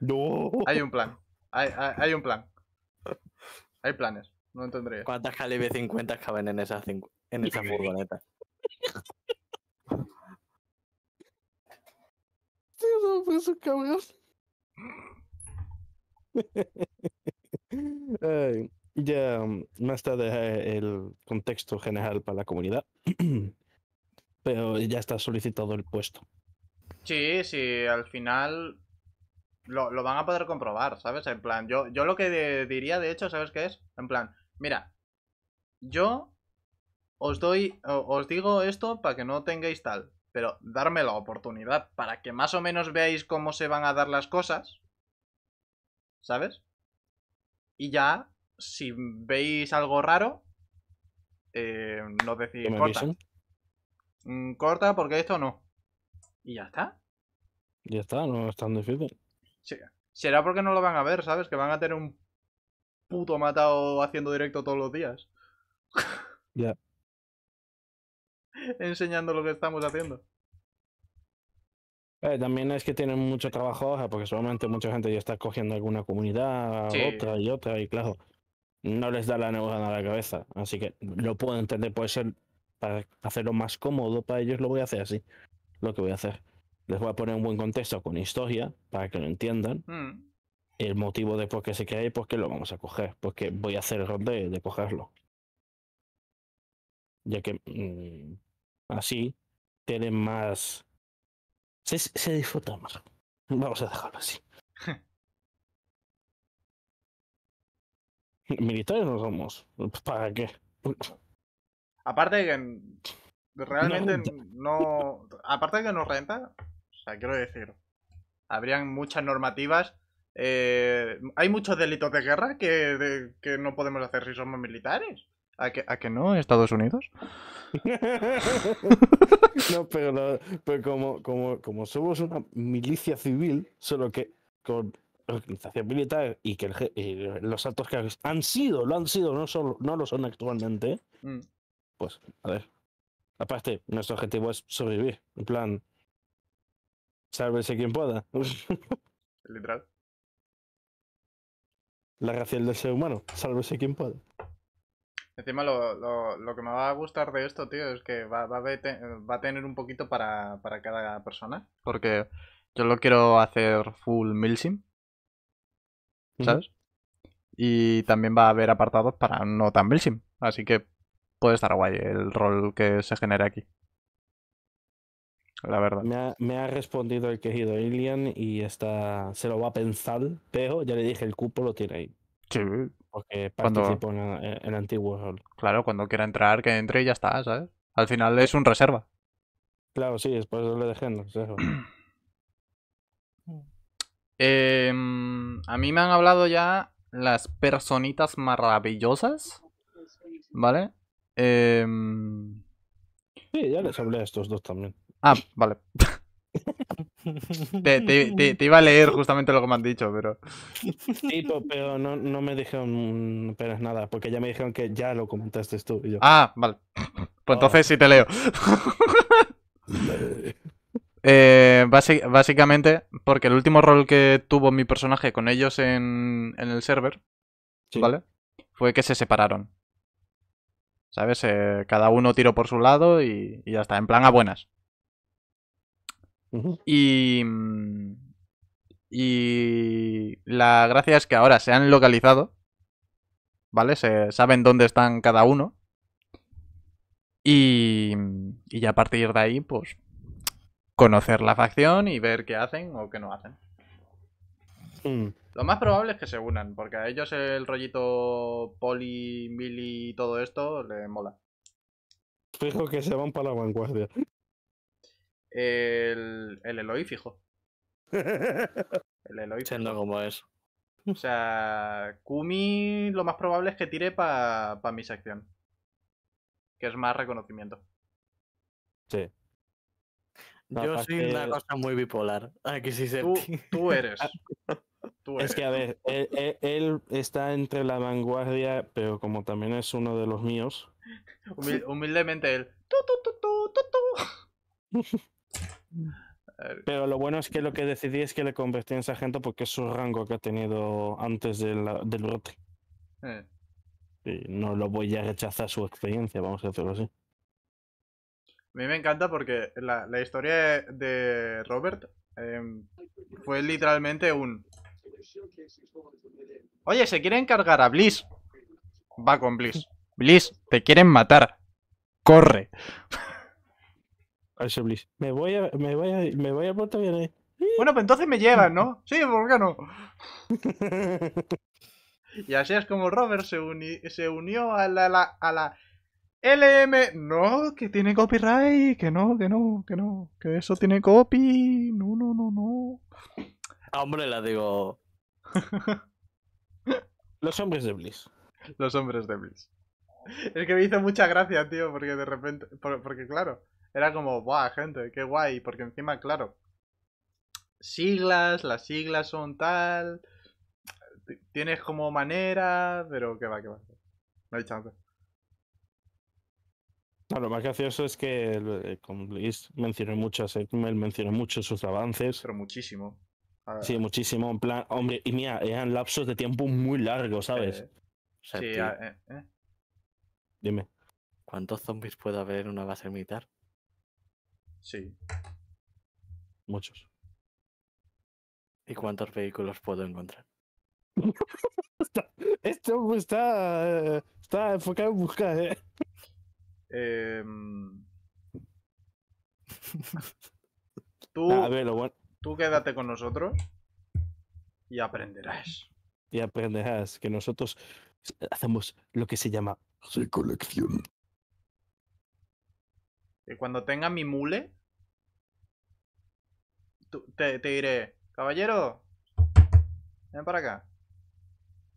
No. Hay un plan. Hay, un plan. Hay planes. No entendría. ¿Cuántas calibre 50 caben en esa, en esa furgoneta? eso mm, no está ya más tarde eh, el contexto general para la comunidad. Pero ya está solicitado el puesto. Sí, sí, al final lo, van a poder comprobar, ¿sabes? En plan, yo, yo lo que diría, de hecho, ¿sabes qué es? En plan, mira, yo os doy, os digo esto para que no tengáis tal, pero darme la oportunidad para que más o menos veáis cómo se van a dar las cosas, ¿sabes? Y ya, si veis algo raro, eh, no decís corta. Mm, corta porque esto no. Y ya está. Ya está, no es tan difícil. Será porque no lo van a ver, ¿sabes? Que van a tener un puto matado haciendo directo todos los días. Ya. Enseñando lo que estamos haciendo. Eh, también es que tienen mucho trabajo porque solamente mucha gente ya está cogiendo alguna comunidad, otra y otra, y claro, no les da la neurona a la cabeza. Así que lo puedo entender, puede ser para hacerlo más cómodo para ellos, lo voy a hacer así, lo que voy a hacer les voy a poner un buen contexto con historia para que lo entiendan. Hmm. El motivo de por qué se queda y por lo vamos a coger. Porque voy a hacer el rol de, cogerlo. Ya que mm, así tienen más. Se, se disfruta más. Vamos a dejarlo así. Militares no somos. ¿Para qué? Aparte de que realmente no, no. Aparte de que nos renta, quiero decir, habrían muchas normativas. Eh, hay muchos delitos de guerra que, que, no podemos hacer si somos militares. ¿A que, a que no, Estados Unidos? no, pero, como, como, como, somos una milicia civil, solo que con organización militar y que los actos que han sido, lo han sido, no, solo no lo son actualmente, mm. pues, a ver. Aparte, nuestro objetivo es sobrevivir. En plan, Sálvese quien pueda. Literal. La gracia del ser humano. Sálvese quien pueda. Encima lo, que me va a gustar de esto, tío, es que va, a tener un poquito para, para, cada persona. Porque yo lo quiero hacer full milsim. ¿Sabes? Y también va a haber apartados para no tan milsim. Así que puede estar guay el rol que se genere aquí la verdad. Me ha, me ha respondido el querido Ilian y está, se lo va a pensar, pero ya le dije, el cupo lo tiene ahí. Sí. Porque participó en, el, eh, antiguo rol. Claro, cuando quiera entrar, que entre y ya está, ¿sabes? Al final es un reserva. Claro, sí, después lo dejé en eh, a mí me han hablado ya las personitas maravillosas. ¿Vale? Em, sí, ya les hablé a estos dos también. Ah, vale. te, iba a leer justamente lo que me han dicho, pero. Sí, pero no, no me dijeron pero es nada, porque ya me dijeron que ya lo comentaste tú y yo. Ah, vale. Pues entonces sí te leo. Eh, básicamente, porque el último rol que tuvo mi personaje con ellos en, el server, ¿vale? Fue que se separaron. ¿Sabes? Eh, cada uno tiró por su lado y ya está. En plan a buenas. Y. Mm, y. La gracia es que ahora se han localizado. ¿Vale? Se saben dónde están cada uno. Y. Mm, ya a partir de ahí, pues. Conocer la facción y ver qué hacen o qué no hacen. Mm. Lo más probable es que se unan, porque a ellos el rollito poli, mili y todo esto le mola. Fijo que se van para la vanguardia el, el Eloy fijo. El Eloy. Siendo como es. O sea, Kumi lo más probable es que tire para pa mi sección. Que es más reconocimiento. Sí. Yo soy una cosa muy bipolar. Aquí sí se. Tú, tú eres. Es que, a ver, e, e, él, está entre la vanguardia, pero como también es uno de los míos. humildemente él. Pero lo bueno es que lo que decidí es que le convertí en sargento porque es su rango que ha tenido antes del brote. Eh. Y no lo voy a rechazar su experiencia, vamos a hacerlo así. A mí me encanta porque la, historia de Robert em, fue literalmente un... Oye, se quieren cargar a Bliss. Va con Bliss. Bliss, te quieren matar. Corre. Me voy a, me voy a, me voy a Puerto Bueno, pues entonces me llevan, ¿no? Sí, ¿por qué no? y así es como Robert se, se unió a la, a la LM. No, que tiene copyright, que no, que no, que no, que eso tiene copy. No, no, no, no. Ah, hombre, la digo. Los hombres de Bliss. Los hombres de Bliss. Es que me hizo mucha gracia, tío, porque de repente. Porque, claro, era como, ¡buah, gente! ¡Qué guay! Porque encima, claro, siglas, las siglas son tal. Tienes como manera, pero que va, que va. No hay chance. lo más gracioso es que, eh, como Luis mencionó muchas, eh, él mencionó mucho sus avances. Pero muchísimo. Sí, muchísimo. En plan, hombre, y mira, eran lapsos de tiempo muy largos, ¿sabes? sí, eh, eh, Dime. ¿Cuántos zombies puede haber en una base militar? Sí. Muchos. ¿Y cuántos vehículos puedo encontrar? esto este está, está enfocado en buscar. ¿eh? Em. tú, ah, tú quédate con nosotros y aprenderás. Y aprenderás que nosotros hacemos lo que se llama recolección. Y cuando tenga mi mule, te, diré, caballero, ven para acá.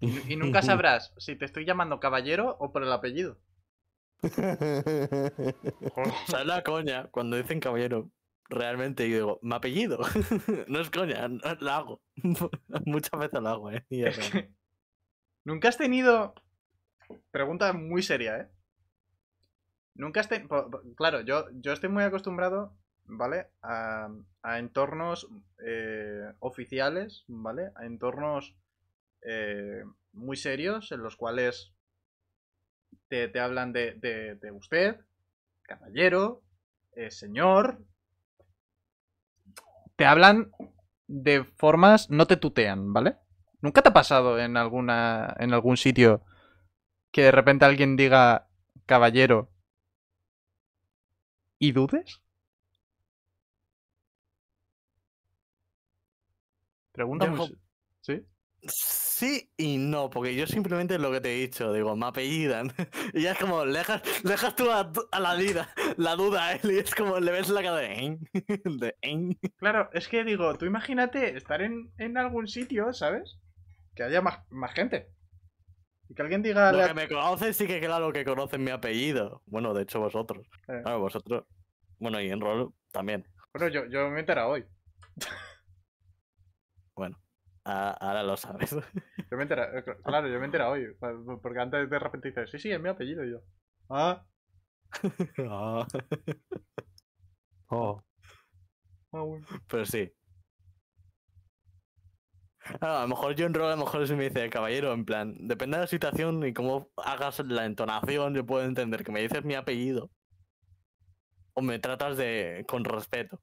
Y, nunca sabrás si te estoy llamando caballero o por el apellido. es la coña? Cuando dicen caballero, realmente yo digo, ¿mi apellido. no es coña, no, la hago. Muchas veces lo hago, ¿eh? nunca has tenido. Pregunta muy seria, ¿eh? Nunca esté. Claro, yo, yo estoy muy acostumbrado, ¿vale? A, entornos eh, oficiales, ¿vale? A entornos eh, muy serios en los cuales te, te hablan de, de, usted, caballero, eh, señor. Te hablan de formas. No te tutean, ¿vale? ¿Nunca te ha pasado en alguna. en algún sitio que de repente alguien diga caballero y dudes? Pregunta ¿Sí? Sí y no, porque yo simplemente lo que te he dicho, digo, me apellidan. Y ya es como, lejas, dejas, tú a, la vida, la duda a él, y es como, le ves la cara de, Claro, es que digo, tú imagínate estar en, algún sitio, ¿sabes? Que haya más, más gente. Y que alguien diga. Lo que me conoce sí que claro que conocen mi apellido. Bueno, de hecho vosotros. Eh. Claro, vosotros. Bueno, y en rol también. Bueno, yo, yo me enteré hoy. bueno, ahora lo sabes. yo me enteré eh, claro, yo me enteré hoy. Porque antes de repente dices, sí, sí, es mi apellido. yo, ah. ah oh. Ah, Pero sí, a lo mejor en rol a lo mejor se me dice caballero, en plan, depende de la situación y cómo hagas la entonación, yo puedo entender que me dices mi apellido o me tratas de con respeto.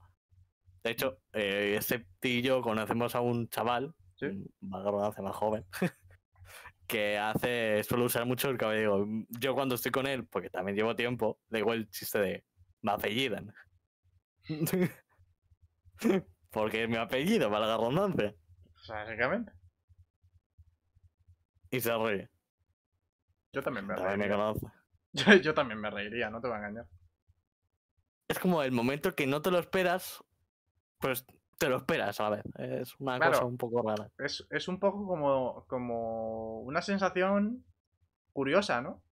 De hecho, eh, ese tío conocemos a un chaval, ¿Sí? un hace más joven, que hace, suele usar mucho el caballero. Yo cuando estoy con él, porque también llevo tiempo, le digo el chiste de me apellidan. porque es mi apellido, valga básicamente. Y se ríe. Yo también me también yo, también me reiría, no te voy a engañar. Es como el momento que no te lo esperas, pues te lo esperas a la Es una cosa un poco rara. Es, es un poco como, como una sensación curiosa, ¿no?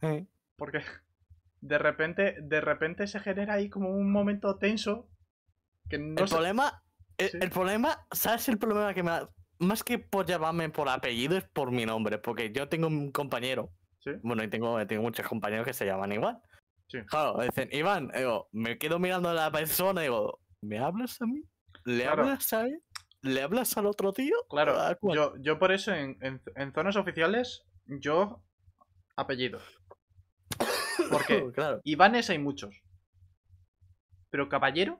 Sí. Porque de repente, de repente se genera ahí como un momento tenso que no el, problema, eh, el, problema, ¿sabes el problema que me Más que por llamarme por apellido es por mi nombre, porque yo tengo un compañero. Bueno, y tengo, tengo muchos compañeros que se llaman igual. Claro, dicen, Iván, me quedo mirando a la persona y digo, ¿me hablas a mí? ¿Le hablas a él? ¿Le hablas al otro tío? Claro, yo, yo, por eso en, zonas oficiales, yo apellido. Porque claro. Ivanes hay muchos. Pero caballero,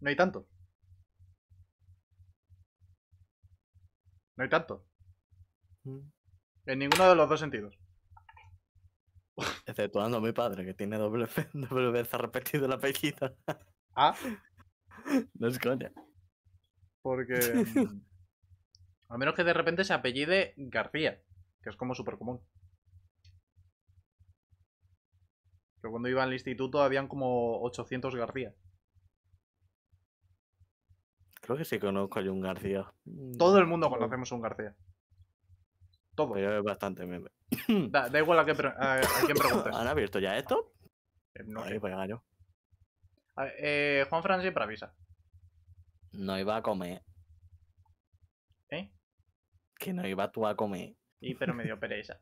no hay tantos No hay tanto. Mm. En ninguno de los dos sentidos. Exceptuando a mi padre, que tiene doble, vez repetido la apellido. ¿Ah? No es coña. Porque. A menos que de repente se apellide García, que es como súper común. Pero cuando iba al instituto habían como 800 García. Creo que sí conozco a Jun García. Todo el mm, mundo conocemos a un García. Todo. Pero es bastante meme. Da, igual a, qué quién ¿Han abierto ya esto? Eh, no. Ahí, pues gallo. Eh, Juan Francis para avisa. No iba a comer. ¿Eh? Que no iba tú a comer. Y pero me dio pereza.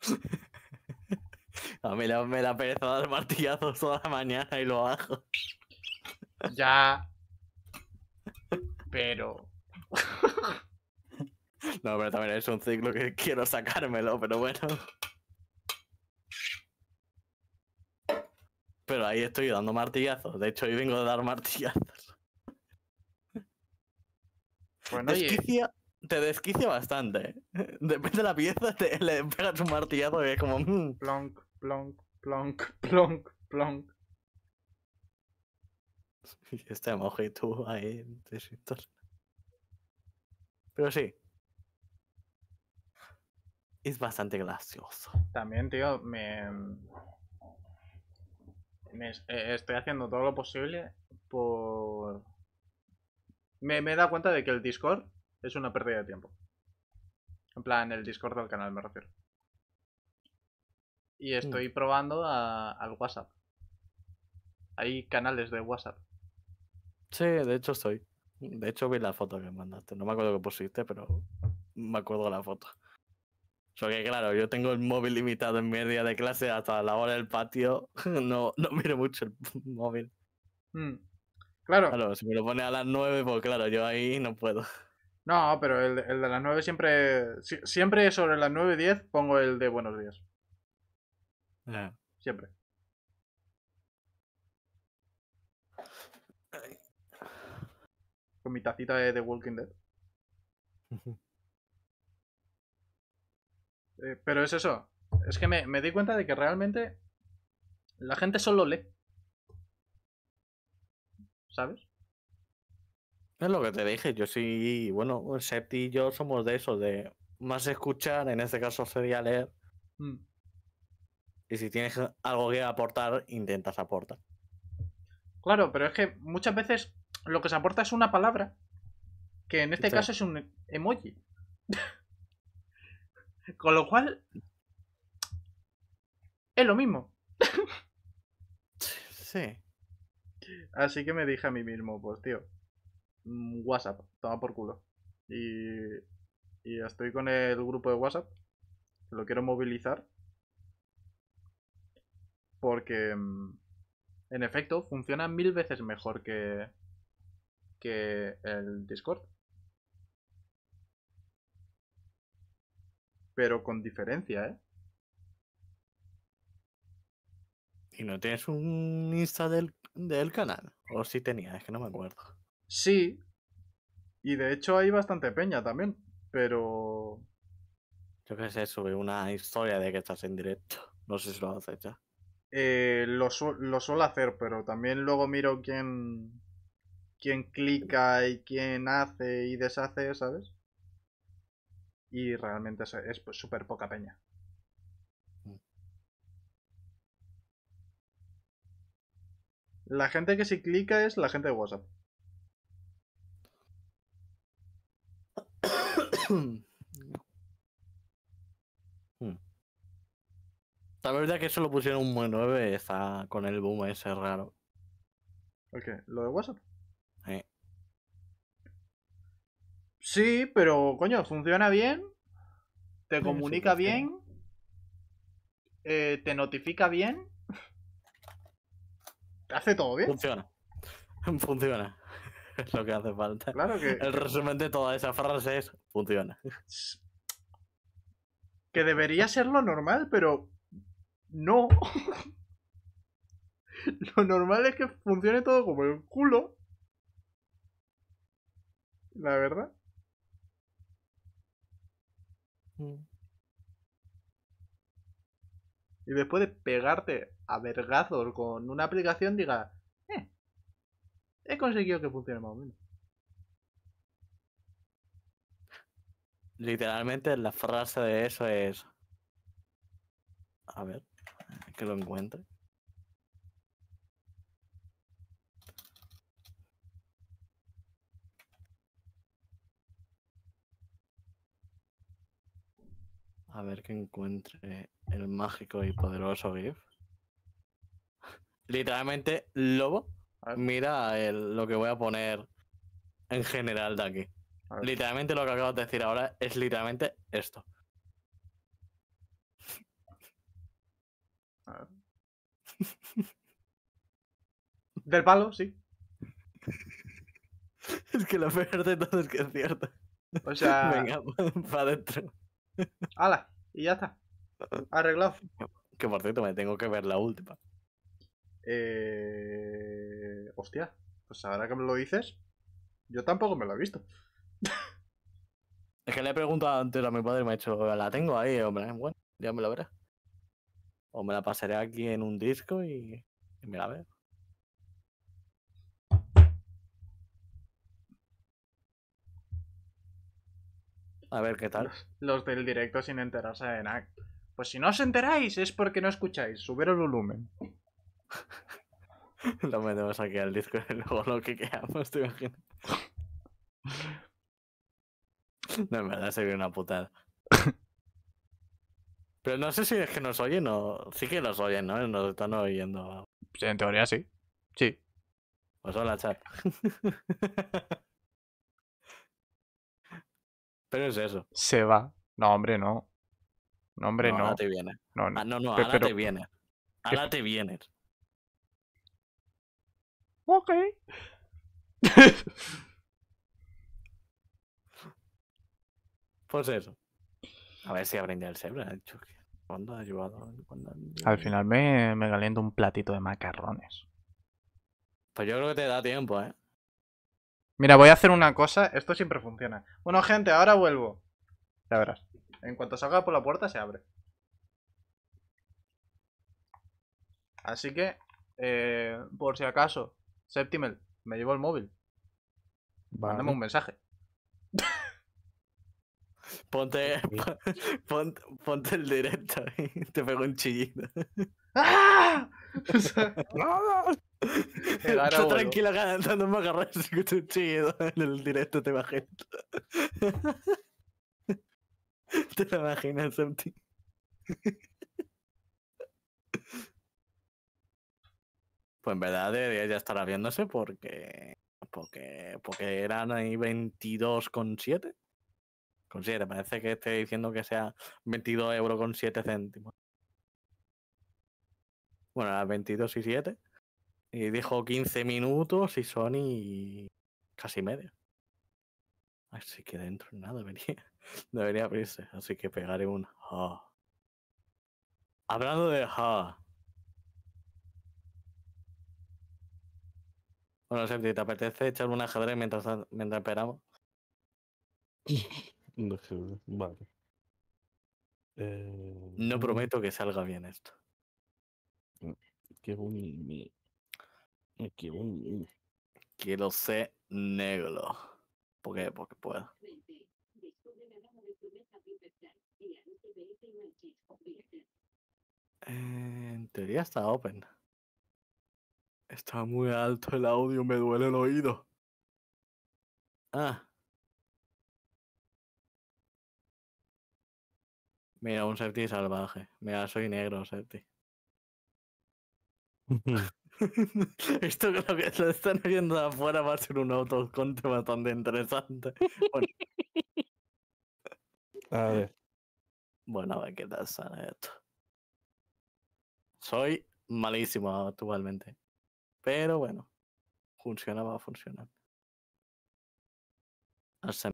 a mí me la pereza dar martillazos toda la mañana y lo bajo. Ya pero... no, pero también es un ciclo que quiero sacármelo, pero bueno. Pero ahí estoy dando martillazos. De hecho, hoy vengo de dar martillazos. Bueno, te desquicia bastante. Depende de la pieza, te, le pegas un martillazo y es como. Mm. Plonk, plonk, plonk, plonk, plonk. Este mojito, ahí Pero sí. Es bastante gracioso. También, tío, me... Eh, estoy haciendo todo lo posible por... Me, me he dado cuenta de que el Discord es una pérdida de tiempo. En plan, el Discord del canal me refiero. Y mm. estoy probando al WhatsApp. Hay canales de WhatsApp. Sí, de hecho estoy. De hecho vi la foto que mandaste. No me acuerdo que pusiste, pero me acuerdo la foto. sea que claro, yo tengo el móvil limitado en media de clase hasta la hora del patio. No, no miro mucho el móvil. Mm. Claro. Claro, si me lo pone a las nueve, pues claro, yo ahí no puedo. No, pero el, el de las nueve siempre. siempre sobre las nueve y diez pongo el de buenos días. Siempre. con mi tacita de The Walking Dead. Eh, pero es eso. Es que me, di cuenta de que realmente la gente solo lee. ¿Sabes? Es lo que te dije, yo sí, bueno, Septi y yo somos de eso, de más escuchar, en este caso sería leer. Mm. Y si tienes algo que aportar, intentas aportar. Claro, pero es que muchas veces lo que se aporta es una palabra, que en este caso es un emoji. Con lo cual, es lo mismo. sí. Así que me dije a mí mismo, pues tío, mm, WhatsApp, toma por culo. Y, y estoy con el grupo de WhatsApp, lo quiero movilizar. Porque, mm, en efecto, funciona mil veces mejor que, que el Discord. Pero con diferencia, ¿eh? ¿Y no tienes un Insta del, canal? ¿O si sí tenía? Es que no me acuerdo. Sí. Y de hecho hay bastante peña también, pero... Yo qué sé, sube una historia de que estás en directo. No sé si lo haces ya. Eh, lo suelo hacer, pero también luego miro quién, quién clica y quién hace y deshace, ¿sabes? Y realmente es pues, súper poca peña. La gente que sí clica es la gente de WhatsApp. La verdad que eso lo pusieron un buen 9 está con el boom ese raro. ¿Por qué? ¿Lo de WhatsApp? Sí, pero coño, funciona bien, te comunica bien, eh, te notifica bien, hace todo bien. Funciona. Funciona. Es lo que hace falta. Claro que. El resumen de toda esa frase es: funciona. Que debería ser lo normal, pero. No. Lo normal es que funcione todo como el culo. La verdad. Y después de pegarte a vergazos con una aplicación, diga, eh, he conseguido que funcione más o menos. Literalmente la frase de eso es... A ver, que lo encuentre. A ver qué encuentre el mágico y poderoso GIF. Literalmente, lobo. Mira lo que voy a poner en general de aquí. Literalmente lo que acabas de decir ahora es literalmente esto. Del palo, sí. es que lo peor de todo es que es cierto. O sea. Venga, para adentro. Hala, y ya está. Arreglado. Que por cierto, me tengo que ver la última. Eh... Hostia, pues ahora que me lo dices, yo tampoco me lo he visto. es que le he preguntado antes a mi padre y me ha dicho, la tengo ahí, hombre, bueno, ya me la veré. O me la pasaré aquí en un disco y, y me la veo. A ver qué tal. Los del directo sin enterarse de nada. Pues si no os enteráis es porque no escucháis. Subir el volumen. lo metemos aquí al disco y luego lo que quedamos, te imaginas. no, en verdad sería una putada. Pero no sé si es que nos oyen o. Sí que nos oyen, ¿no? Nos están oyendo. en teoría sí. Sí. Pues hola, chat. Pero es eso. Se va. No, hombre, no. No, hombre, no. no. te viene. No, no, ah, no, no te viene. te viene. Ok. pues eso. A ver si aprende el cebra. ¿Cuándo ha llevado? Al final me, me caliento un platito de macarrones. Pues yo creo que te da tiempo, ¿eh? Mira, voy a hacer una cosa. Esto siempre funciona. Bueno, gente, ahora vuelvo. Ya verás. En cuanto salga por la puerta, se abre. Así que, eh, por si acaso, Septimel, me llevo el móvil. Vale. un mensaje. Ponte, ponte el directo y te pego un chillito. ¡Ah! Está tranquila cantando me agarrarse que estoy chido en el directo, te bajé. te imaginas, Santi. Pues en verdad debería ya estar viéndose porque. Porque. Porque eran ahí 22,7. Con 7, parece que estoy diciendo que sea 22 euros con 7 céntimos. Bueno, 22 y 7. Y dijo 15 minutos y son y casi medio Así que dentro nada debería, debería abrirse. Así que pegaré un Hablando de Bueno, Septi, ¿te apetece echar un ajedrez mientras, mientras esperamos? Eh, no vale. Mm. No prometo que salga bien esto. Mm, qué bonito. Mm, Quiero ser negro. ¿Por qué? Porque puedo. Eh, en teoría está open. Está muy alto el audio, me duele el oído. Ah. Mira, un septi salvaje. Mira, soy negro, septi. Esto creo que lo están viendo afuera va a ser un autoconte bastante interesante. Bueno. A ver. Bueno, a ver qué tal sale esto. Soy malísimo actualmente. Pero bueno, funcionaba, va a funcionar. Hasta